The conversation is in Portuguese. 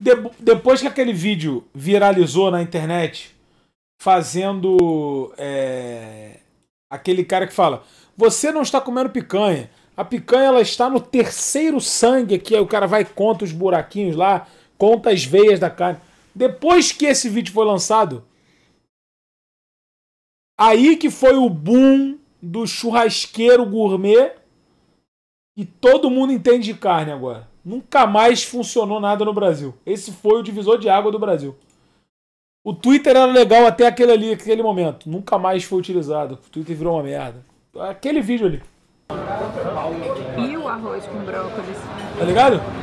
De, depois que aquele vídeo viralizou na internet, fazendo é, aquele cara que fala: Você não está comendo picanha. A picanha ela está no terceiro sangue, que o cara vai conta os buraquinhos lá, conta as veias da carne. Depois que esse vídeo foi lançado, aí que foi o boom do churrasqueiro gourmet e todo mundo entende de carne agora. Nunca mais funcionou nada no Brasil. Esse foi o divisor de água do Brasil. O Twitter era legal até aquele ali, aquele momento. Nunca mais foi utilizado. O Twitter virou uma merda. Aquele vídeo ali. E o arroz com brócolis? Tá ligado?